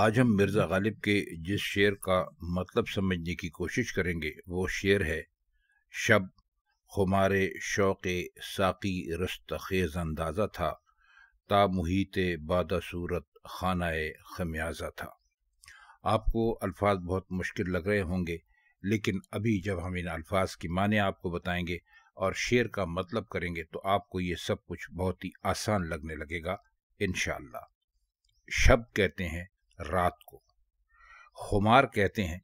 आज हम मिर्ज़ा गालिब के जिस शेर का मतलब समझने की कोशिश करेंगे वो शेर है शब खुमारे शौक़ साकी खेज अंदाज़ा था ता मुहित बादा सूरत खाना खमियाजा था आपको अल्फाज बहुत मुश्किल लग रहे होंगे लेकिन अभी जब हम इन अल्फाज की माने आपको बताएंगे और शेर का मतलब करेंगे तो आपको ये सब कुछ बहुत ही आसान लगने लगेगा इन शब कहते हैं रात को खुमार कहते हैं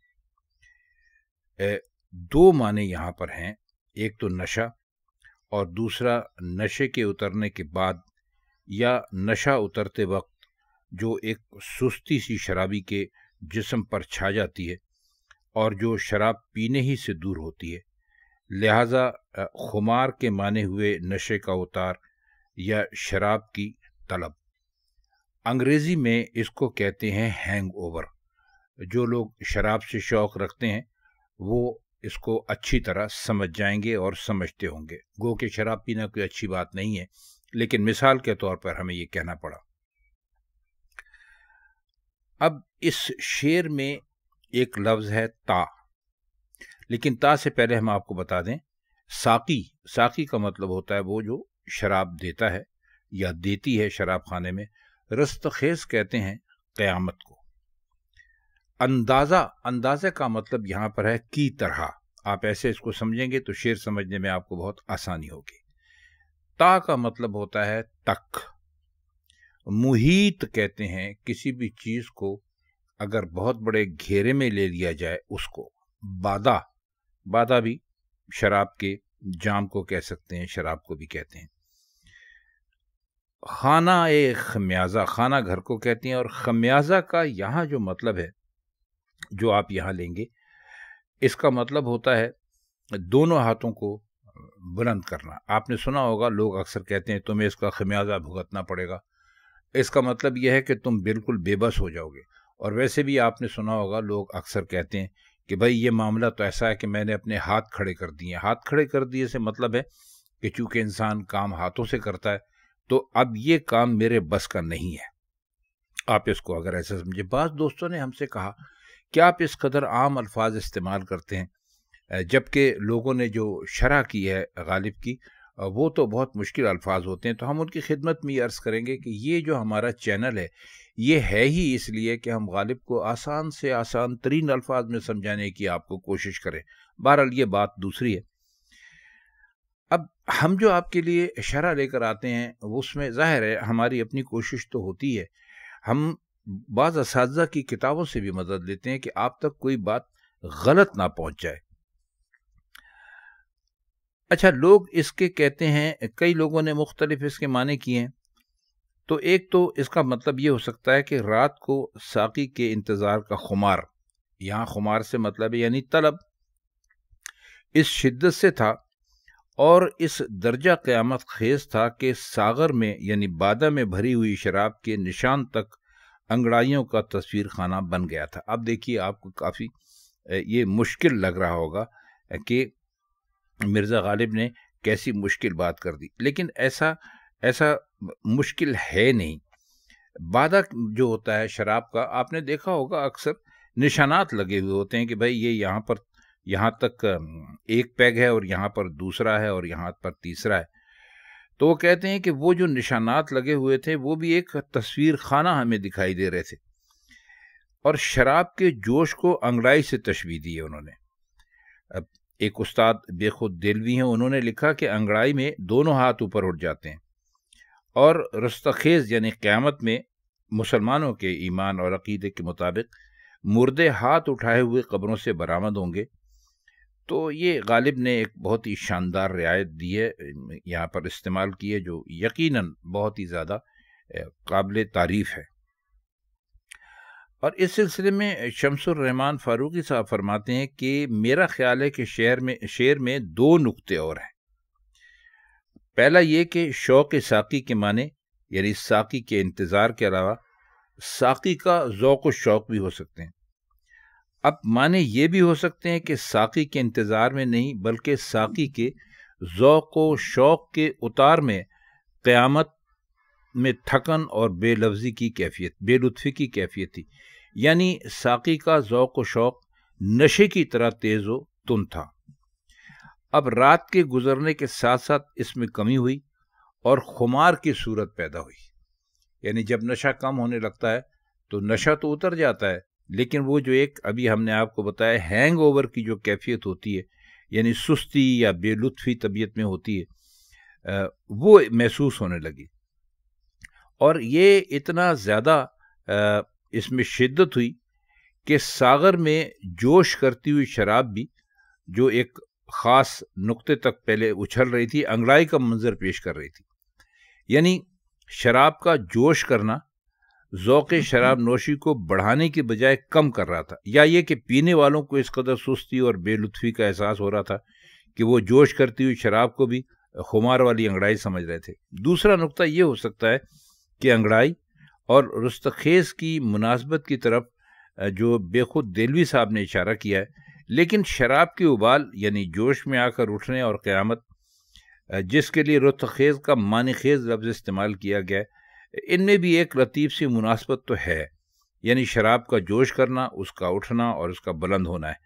दो माने यहाँ पर हैं एक तो नशा और दूसरा नशे के उतरने के बाद या नशा उतरते वक्त जो एक सुस्ती सी शराबी के जिसम पर छा जाती है और जो शराब पीने ही से दूर होती है लिहाजा खुमार के माने हुए नशे का उतार या शराब की तलब अंग्रेज़ी में इसको कहते हैं हैंग ओवर जो लोग शराब से शौक़ रखते हैं वो इसको अच्छी तरह समझ जाएंगे और समझते होंगे गो के शराब पीना कोई अच्छी बात नहीं है लेकिन मिसाल के तौर पर हमें ये कहना पड़ा अब इस शेर में एक लफ्ज़ है ता लेकिन ता से पहले हम आपको बता दें साकी साकी का मतलब होता है वो जो शराब देता है या देती है शराब खाने में रस्तखेज कहते हैं क़्यामत को अंदाज़ा अंदाजे का मतलब यहाँ पर है की तरह आप ऐसे इसको समझेंगे तो शेर समझने में आपको बहुत आसानी होगी ता का मतलब होता है तक मुहित कहते हैं किसी भी चीज़ को अगर बहुत बड़े घेरे में ले लिया जाए उसको बादा बादा भी शराब के जाम को कह सकते हैं शराब को भी कहते हैं खाना ए खमियाजा खाना घर को कहते हैं और खमियाजा का यहाँ जो मतलब है जो आप यहाँ लेंगे इसका मतलब होता है दोनों हाथों को बुलंद करना आपने सुना होगा लोग अक्सर कहते हैं तुम्हें इसका खमियाजा भुगतना पड़ेगा इसका मतलब यह है कि तुम बिल्कुल बेबस हो जाओगे और वैसे भी आपने सुना होगा लोग अक्सर कहते हैं कि भाई ये मामला तो ऐसा है कि मैंने अपने हाथ खड़े कर दिए हाथ खड़े कर दिए से मतलब है कि चूंकि इंसान काम हाथों से करता है तो अब ये काम मेरे बस का नहीं है आप इसको अगर ऐसे समझे बाज़ दोस्तों ने हमसे कहा कि आप इस कदर आम अल्फाज इस्तेमाल करते हैं जबकि लोगों ने जो शरा की है गालिब की वो तो बहुत मुश्किल अल्फाज होते हैं तो हम उनकी खिदमत में ये अर्ज़ करेंगे कि ये जो हमारा चैनल है ये है ही इसलिए कि हम गालिब को आसान से आसान तरीन अल्फाज में समझाने की आपको कोशिश करें बहरहाल ये बात दूसरी है अब हम जो आपके लिए इशारा लेकर आते हैं उसमें ज़ाहिर है हमारी अपनी कोशिश तो होती है हम बाज़ इस की किताबों से भी मदद लेते हैं कि आप तक कोई बात गलत ना पहुंच जाए अच्छा लोग इसके कहते हैं कई लोगों ने मुख्तलिफ इसके माने किए हैं तो एक तो इसका मतलब ये हो सकता है कि रात को साकी के इंतज़ार का खुमार यहाँ खुमार से मतलब यानी तलब इस शिद्दत से था और इस दर्जा क़यामत खेज था कि सागर में यानी बादा में भरी हुई शराब के निशान तक अंगड़ाइयों का तस्वीर खाना बन गया था अब देखिए आपको काफ़ी ये मुश्किल लग रहा होगा कि मिर्ज़ा गालिब ने कैसी मुश्किल बात कर दी लेकिन ऐसा ऐसा मुश्किल है नहीं बादा जो होता है शराब का आपने देखा होगा अक्सर निशानात लगे हुए होते हैं कि भाई ये यहाँ पर यहाँ तक एक पैग है और यहाँ पर दूसरा है और यहाँ पर तीसरा है तो वो कहते हैं कि वो जो निशानात लगे हुए थे वो भी एक तस्वीर खाना हमें दिखाई दे रहे थे और शराब के जोश को अंगड़ाई से तशबी दी है उन्होंने अब एक उस्ताद बेखुद दिलवी हैं उन्होंने लिखा कि अंगड़ाई में दोनों हाथ ऊपर उठ जाते हैं और रस्तखेज़ यानी क़्यामत में मुसलमानों के ईमान और अकीदे के मुताबिक मुर्दे हाथ उठाए हुए कब्रों से बरामद होंगे तो ये गालिब ने एक बहुत ही शानदार रियायत दी है यहाँ पर इस्तेमाल की है जो यकीनन बहुत ही ज़्यादा काबिल तारीफ़ है और इस सिलसिले में शमसुररहमान फ़ारूकी साहब फरमाते हैं कि मेरा ख्याल है कि शेर में शेर में दो नुक्ते और हैं पहला ये कि शौक़ साकी के माने यानी साकी के इंतज़ार के अलावा साकी का ओक़ शौक़ भी हो सकते हैं अब माने ये भी हो सकते हैं कि साकी के इंतज़ार में नहीं बल्कि साकी के ओक़ व शौक़ के उतार में क़्यामत में थकन और बेलफी की कैफियत बेलुफी की कैफियत थी यानी साकी का ओक़ व शौक़ नशे की तरह तेज़ व तुम था अब रात के गुजरने के साथ साथ इसमें कमी हुई और खुमार की सूरत पैदा हुई यानी जब नशा कम होने लगता है तो नशा तो उतर जाता है लेकिन वो जो एक अभी हमने आपको बताया हैंग ओवर की जो कैफियत होती है यानी सुस्ती या बेलुत्फी तबीयत में होती है वो महसूस होने लगी और ये इतना ज़्यादा इसमें शिद्दत हुई कि सागर में जोश करती हुई शराब भी जो एक ख़ास नुक्ते तक पहले उछल रही थी अंगड़ाई का मंजर पेश कर रही थी यानी शराब का जोश करना ज़ौक़ शराब नोशी को बढ़ाने के बजाय कम कर रहा था या ये कि पीने वालों को इस कदर सुस्ती और बेलुत्फी का एहसास हो रहा था कि वो जोश करती हुई शराब को भी खुमार वाली अंगड़ाई समझ रहे थे दूसरा नुकता ये हो सकता है कि अंगड़ाई और रुस्तखेज़ की मुनासबत की तरफ जो बेखुद दिलवी साहब ने इशारा किया है लेकिन शराब की उबाल यानी जोश में आकर उठने और क़्यामत जिसके लिए रुस्तखेज़ का मान खेज़ लफ्ज़ इस्तेमाल किया गया है इनमें भी एक लतीफ़ सी मुनासबत तो है यानी शराब का जोश करना उसका उठना और उसका बुलंद होना है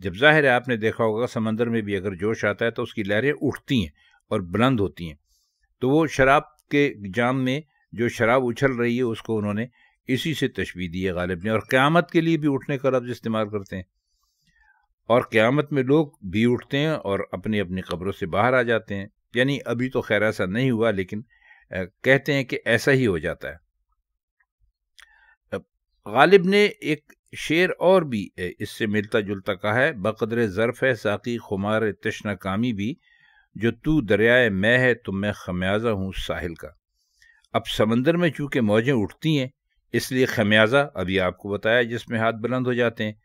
जब जाहिर है आपने देखा होगा समंदर में भी अगर जोश आता है तो उसकी लहरें उठती हैं और बुलंद होती हैं तो वो शराब के जाम में जो शराब उछल रही है उसको उन्होंने इसी से तशबी दी है गालिब ने और क़्यामत के लिए भी उठने का लफ्ज़ इस्तेमाल करते हैं और क़्यामत में लोग भी उठते हैं और अपनी अपनी कब्रों से बाहर आ जाते हैं यानी अभी तो खैर ऐसा नहीं हुआ लेकिन कहते हैं कि ऐसा ही हो जाता है गालिब ने एक शेर और भी इससे मिलता जुलता कहा है बकदर ज़रफ़ है साकी खुमार तश्ना कामी भी जो तू दरियाए मैं है तो मैं खमियाजा हूँ साहिल का अब समंदर में चूँकि मौजें उठती हैं इसलिए खमियाजा अभी आपको बताया जिसमें हाथ बुलंद हो जाते हैं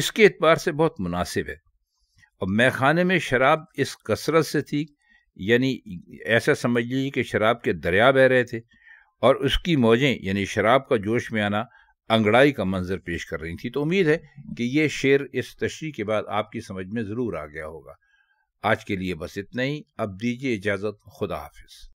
इसके एतबार से बहुत मुनासिब है और मैखाने में शराब इस कसरत से थी यानी ऐसा समझ लीजिए कि शराब के दरिया बह रहे थे और उसकी मौजें यानी शराब का जोश में आना अंगड़ाई का मंजर पेश कर रही थी तो उम्मीद है कि ये शेर इस तशरी के बाद आपकी समझ में ज़रूर आ गया होगा आज के लिए बस इतना ही अब दीजिए इजाज़त खुदा हाफिज़